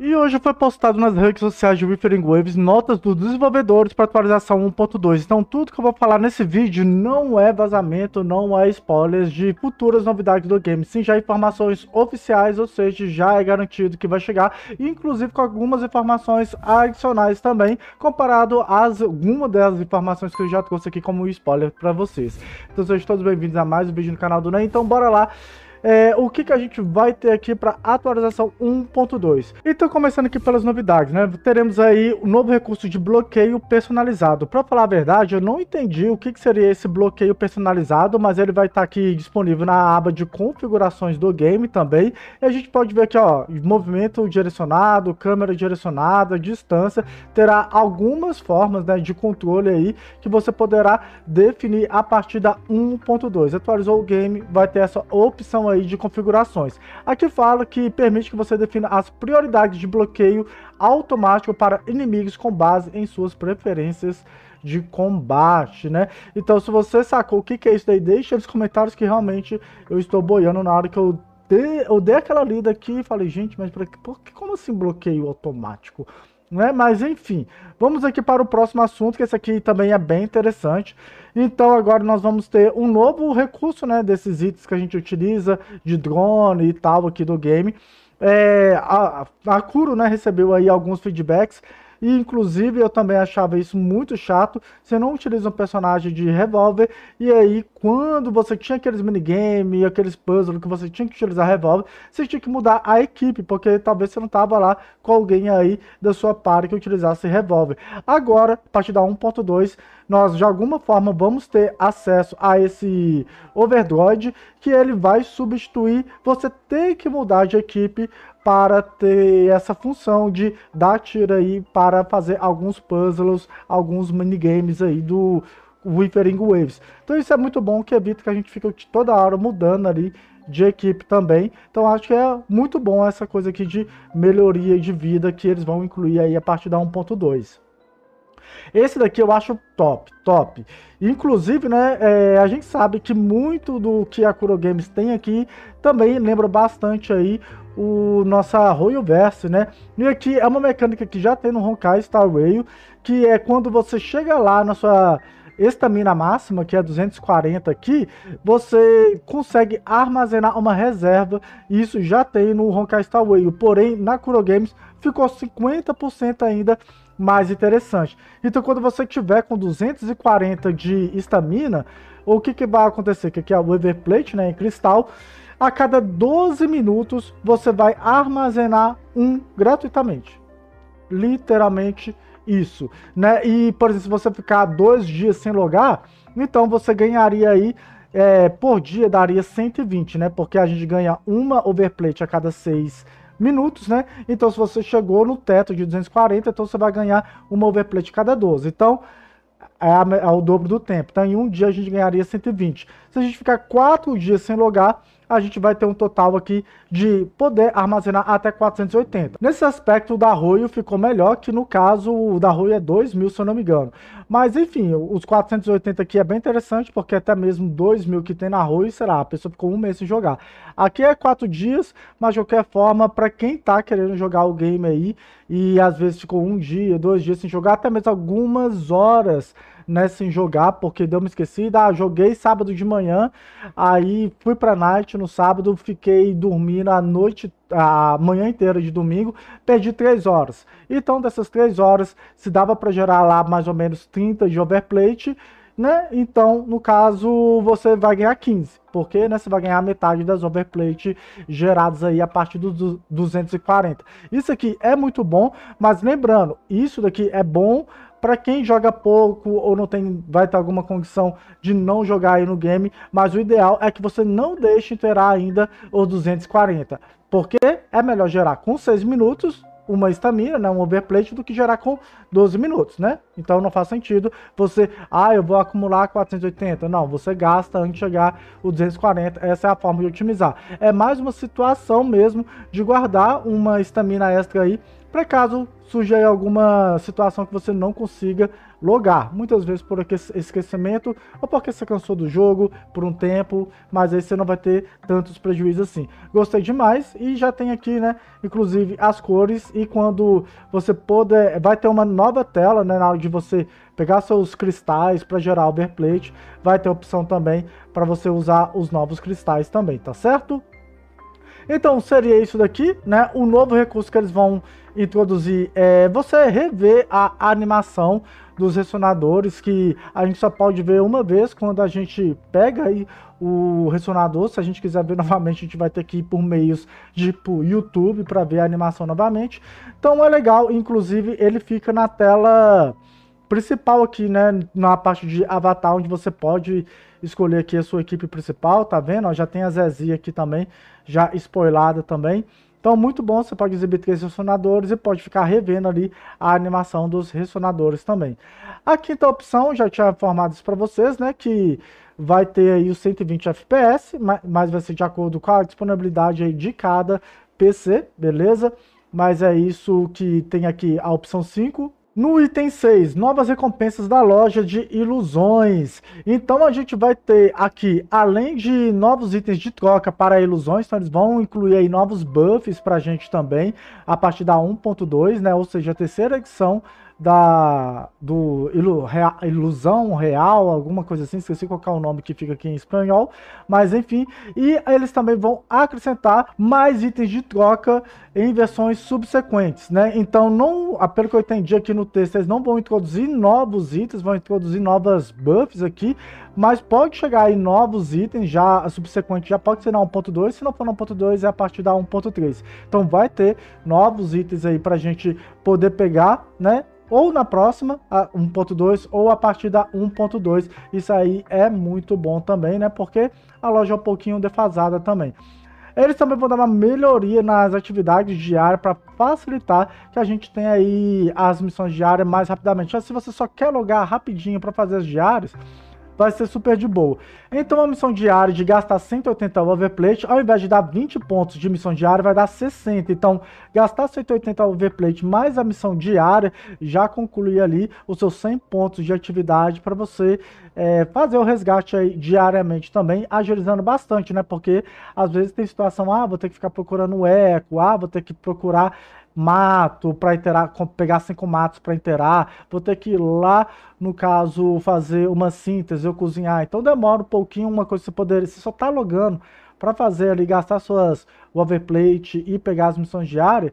E hoje foi postado nas redes sociais de Withering Waves notas dos desenvolvedores para atualização 1.2. Então tudo que eu vou falar nesse vídeo não é vazamento, não é spoilers de futuras novidades do game. Sim, já informações oficiais, ou seja, já é garantido que vai chegar. Inclusive com algumas informações adicionais também, comparado às alguma das informações que eu já trouxe aqui como spoiler para vocês. Então sejam todos bem-vindos a mais um vídeo no canal do Ney. Então bora lá é, o que, que a gente vai ter aqui para atualização 1.2. Então, começando aqui pelas novidades, né? Teremos aí o um novo recurso de bloqueio personalizado. Para falar a verdade, eu não entendi o que, que seria esse bloqueio personalizado, mas ele vai estar tá aqui disponível na aba de configurações do game também. E a gente pode ver aqui, ó, movimento direcionado, câmera direcionada, distância, terá algumas formas né, de controle aí que você poderá definir a partir da 1.2. Atualizou o game, vai ter essa opção aí de configurações. Aqui fala que permite que você defina as prioridades de bloqueio automático para inimigos com base em suas preferências de combate, né? Então, se você sacou o que, que é isso daí, deixa nos comentários que realmente eu estou boiando na hora que eu dei, eu dei aquela lida aqui e falei, gente, mas por que, como assim bloqueio automático? né? Mas enfim, vamos aqui para o próximo assunto, que esse aqui também é bem interessante. Então agora nós vamos ter um novo recurso, né, desses itens que a gente utiliza de drone e tal aqui do game. É, a, a Kuro, né, recebeu aí alguns feedbacks e inclusive eu também achava isso muito chato. Você não utiliza um personagem de revólver. E aí, quando você tinha aqueles minigames, aqueles puzzles que você tinha que utilizar revólver, você tinha que mudar a equipe, porque talvez você não tava lá com alguém aí da sua party que utilizasse revólver. Agora, a partir da 1.2, nós de alguma forma vamos ter acesso a esse overdroid que ele vai substituir você ter que mudar de equipe para ter essa função de dar tiro aí para fazer alguns puzzles, alguns minigames aí do Withering Waves. Então isso é muito bom que evita que a gente fique toda hora mudando ali de equipe também. Então acho que é muito bom essa coisa aqui de melhoria de vida que eles vão incluir aí a partir da 1.2. Esse daqui eu acho top, top. Inclusive, né, é, a gente sabe que muito do que a Kuro Games tem aqui também lembra bastante aí o nossa Royal Verse, né? E aqui é uma mecânica que já tem no Honkai Star Rail, que é quando você chega lá na sua estamina máxima, que é 240 aqui, você consegue armazenar uma reserva, e isso já tem no Honkai Star Rail, porém na Kuro Games ficou 50% ainda mais interessante. Então, quando você tiver com 240 de estamina, o que, que vai acontecer? Que aqui é o Overplate, né, em cristal. A cada 12 minutos, você vai armazenar um gratuitamente. Literalmente isso, né? E, por exemplo, se você ficar dois dias sem logar, então você ganharia aí é, por dia daria 120, né? Porque a gente ganha uma overplate a cada seis minutos, né? Então, se você chegou no teto de 240, então você vai ganhar uma overplay de cada 12. Então, é ao é dobro do tempo. Então, em um dia a gente ganharia 120. Se a gente ficar quatro dias sem logar, a gente vai ter um total aqui de poder armazenar até 480. Nesse aspecto, o da Roio ficou melhor, que no caso o da Roio é 2 mil, se eu não me engano. Mas enfim, os 480 aqui é bem interessante, porque até mesmo 2 mil que tem na Roio, será, a pessoa ficou um mês sem jogar. Aqui é 4 dias, mas de qualquer forma, para quem tá querendo jogar o game aí, e às vezes ficou um dia, dois dias sem jogar, até mesmo algumas horas né, sem jogar, porque deu uma esquecida. Ah, joguei sábado de manhã, aí fui pra night no sábado, fiquei dormindo a noite, a manhã inteira de domingo, perdi 3 horas. Então, dessas 3 horas, se dava para gerar lá mais ou menos 30 de overplate, né? Então, no caso, você vai ganhar 15, porque né, você vai ganhar metade das overplate geradas aí a partir dos 240. Isso aqui é muito bom, mas lembrando, isso daqui é bom para quem joga pouco ou não tem, vai ter alguma condição de não jogar aí no game, mas o ideal é que você não deixe inteirar ainda os 240, porque é melhor gerar com 6 minutos uma estamina, né, um overplate, do que gerar com 12 minutos, né? Então não faz sentido você, ah, eu vou acumular 480. Não, você gasta antes de chegar o 240. Essa é a forma de otimizar. É mais uma situação mesmo de guardar uma estamina extra aí, para caso surja alguma situação que você não consiga logar. Muitas vezes por esquecimento ou porque você cansou do jogo por um tempo, mas aí você não vai ter tantos prejuízos assim. Gostei demais e já tem aqui, né, inclusive as cores e quando você puder, vai ter uma nova tela, né, na hora de você pegar seus cristais para gerar overplate, vai ter opção também para você usar os novos cristais também, tá certo? Então seria isso daqui, né? O novo recurso que eles vão introduzir é você rever a animação dos ressonadores que a gente só pode ver uma vez quando a gente pega aí o ressonador. Se a gente quiser ver novamente, a gente vai ter que ir por meios tipo YouTube para ver a animação novamente. Então é legal, inclusive ele fica na tela principal aqui, né, na parte de avatar, onde você pode escolher aqui a sua equipe principal, tá vendo? Ó, já tem a Zezinha aqui também, já spoilada também. Então, muito bom, você pode exibir três ressonadores e pode ficar revendo ali a animação dos ressonadores também. A quinta opção, já tinha informado isso para vocês, né, que vai ter aí os 120 FPS, mas vai ser de acordo com a disponibilidade aí de cada PC, beleza? Mas é isso que tem aqui a opção 5, no item 6, novas recompensas da loja de ilusões. Então a gente vai ter aqui, além de novos itens de troca para ilusões, então eles vão incluir aí novos buffs para a gente também, a partir da 1.2, né? Ou seja, a terceira edição da do ilu, rea, ilusão real, alguma coisa assim, esqueci qual é o nome que fica aqui em espanhol, mas enfim, e eles também vão acrescentar mais itens de troca em versões subsequentes, né? Então, não, pelo que eu entendi aqui no texto, eles não vão introduzir novos itens, vão introduzir novas buffs aqui, mas pode chegar aí novos itens já subsequente, já pode ser na 1.2, se não for na 1.2 é a partir da 1.3. Então vai ter novos itens aí para a gente poder pegar, né? ou na próxima, a 1.2, ou a partir da 1.2. Isso aí é muito bom também, né? Porque a loja é um pouquinho defasada também. Eles também vão dar uma melhoria nas atividades diárias para facilitar que a gente tenha aí as missões diárias mais rapidamente. se você só quer logar rapidinho para fazer as diárias, vai ser super de boa. Então a missão diária de gastar 180 overplate, ao invés de dar 20 pontos de missão diária, vai dar 60. Então gastar 180 overplate mais a missão diária já conclui ali os seus 100 pontos de atividade para você é, fazer o resgate aí diariamente também, agilizando bastante, né? Porque às vezes tem situação, ah, vou ter que ficar procurando o eco, ah, vou ter que procurar mato para interar, pegar cinco matos para interar vou ter que ir lá, no caso, fazer uma síntese eu cozinhar. Então demora um pouquinho uma coisa que você poderia, você só tá logando para fazer ali, gastar suas overplate e pegar as missões diárias,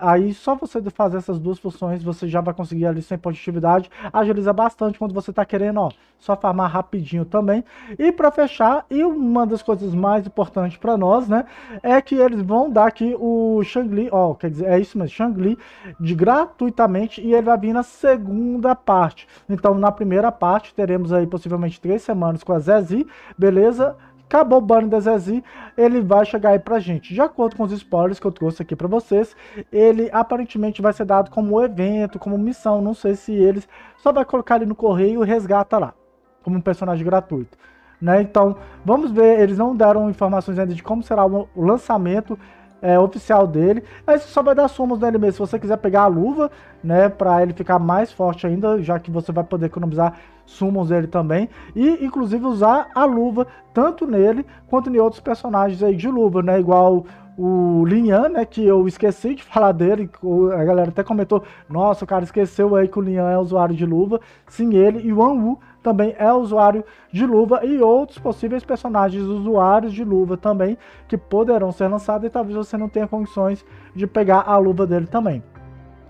aí só você fazer essas duas funções, você já vai conseguir ali sem positividade, agiliza bastante quando você está querendo, ó, só farmar rapidinho também. E para fechar, e uma das coisas mais importantes para nós, né, é que eles vão dar aqui o Shangli, ó, quer dizer, é isso mesmo, Shangli, de gratuitamente, e ele vai vir na segunda parte. Então, na primeira parte, teremos aí possivelmente três semanas com a Zezi, beleza? acabou o banner da Zazie, ele vai chegar aí pra gente. De acordo com os spoilers que eu trouxe aqui pra vocês, ele aparentemente vai ser dado como evento, como missão, não sei se eles só vai colocar ele no correio e resgata lá, como um personagem gratuito. Né? Então, vamos ver, eles não deram informações ainda de como será o lançamento é, oficial dele. Aí você só vai dar sumos nele mesmo. Se você quiser pegar a luva, né, pra ele ficar mais forte ainda, já que você vai poder economizar sumos dele também. E, inclusive, usar a luva tanto nele quanto em outros personagens aí de luva, né, igual o Linhan, né, que eu esqueci de falar dele, a galera até comentou, nossa, o cara esqueceu aí que o Linhan é usuário de luva, sim, ele e o Anwu também é usuário de luva e outros possíveis personagens usuários de luva também que poderão ser lançados e talvez você não tenha condições de pegar a luva dele também.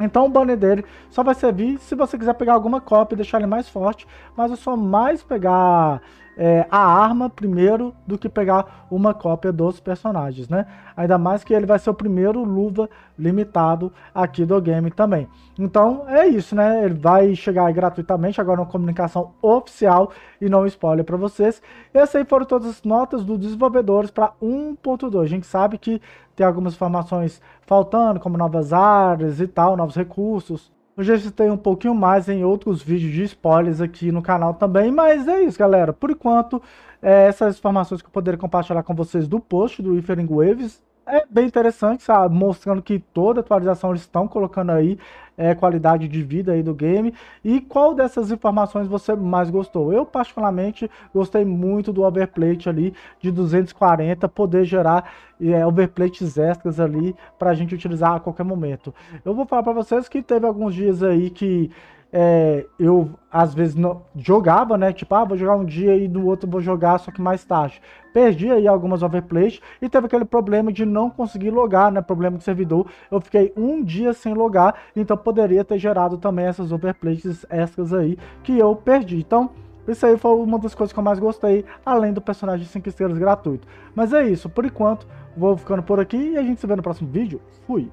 Então o banner dele só vai servir se você quiser pegar alguma cópia e deixar ele mais forte, mas é só mais pegar é, a arma primeiro do que pegar uma cópia dos personagens, né? Ainda mais que ele vai ser o primeiro luva limitado aqui do game também. Então é isso, né? Ele vai chegar gratuitamente, agora uma comunicação oficial e não spoiler para vocês. Essas aí foram todas as notas dos desenvolvedores para 1.2. A gente sabe que tem algumas informações faltando, como novas áreas e tal, novos recursos, eu já citei um pouquinho mais em outros vídeos de spoilers aqui no canal também, mas é isso, galera. Por enquanto, é, essas informações que eu poderia compartilhar com vocês do post do Ethering Waves, é bem interessante, sabe? Mostrando que toda atualização eles estão colocando aí é, qualidade de vida aí do game e qual dessas informações você mais gostou. Eu, particularmente, gostei muito do overplate ali de 240, poder gerar é, overplates extras ali para a gente utilizar a qualquer momento. Eu vou falar para vocês que teve alguns dias aí que é, eu às vezes não, jogava, né? Tipo, ah, vou jogar um dia e do outro vou jogar, só que mais tarde. Perdi aí algumas overplays e teve aquele problema de não conseguir logar, né? Problema de servidor. Eu fiquei um dia sem logar, então poderia ter gerado também essas overplays extras aí que eu perdi. Então, isso aí foi uma das coisas que eu mais gostei, além do personagem 5 estrelas gratuito. Mas é isso, por enquanto, vou ficando por aqui e a gente se vê no próximo vídeo. Fui!